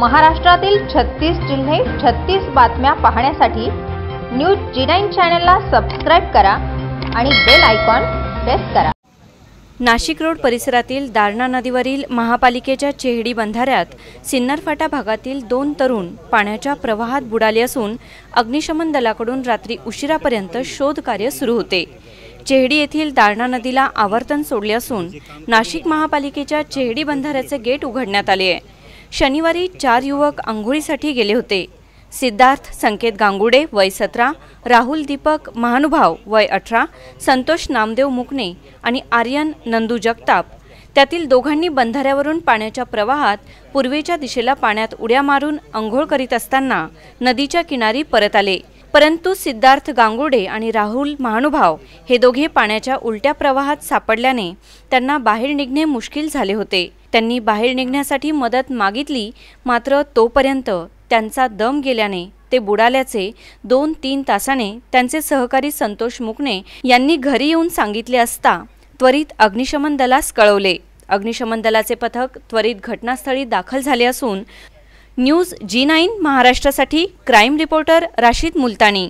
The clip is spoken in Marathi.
महाराष्ट्रातील छत्तीस जिल्हे छत्तीस बातम्या पाहण्यासाठी न्यूज जी नाईन चॅनलला सबस्क्राईब करा आणि बेल आयकॉन प्रेस करा नाशिक रोड परिसरातील दारणा नदीवरील महापालिकेच्या चेहडी बंधाऱ्यात फाटा भागातील दोन तरुण पाण्याच्या प्रवाहात बुडाले असून अग्निशमन दलाकडून रात्री उशिरापर्यंत शोधकार्य सुरू होते चेहडी येथील दारणा नदीला आवर्तन सोडले असून नाशिक महापालिकेच्या चेहडी बंधाऱ्याचे गेट उघडण्यात आले आहे शनिवारी चार युवक आंघोळीसाठी गेले होते सिद्धार्थ संकेत गांगुडे वय सतरा राहुल दीपक महानुभाव वय अठरा संतोष नामदेव मुकणे आणि आर्यन नंदू जगताप त्यातील दोघांनी बंधाऱ्यावरून पाण्याच्या प्रवाहात पूर्वेच्या दिशेला पाण्यात उड्या मारून आंघोळ करीत असताना नदीच्या किनारी परत आले परंतु सिद्धार्थ गांगुडे आणि राहुल महानुभाव हे दोघे पाण्याच्या उलट्या प्रवाहात सापडल्याने त्यांना बाहेर निघणे मुश्किल झाले होते त्यांनी बाहेर निघण्यासाठी मदत मागितली मात्र तोपर्यंत त्यांचा दम गेल्याने ते बुडाल्याचे दोन तीन तासाने त्यांचे सहकारी संतोष मुकणे यांनी घरी येऊन सांगितले असता त्वरित अग्निशमन दलास कळवले अग्निशमन दलाचे पथक त्वरित घटनास्थळी दाखल झाले असून न्यूज जी नाईन महाराष्ट्रासाठी क्राईम रिपोर्टर राशीद मुलतानी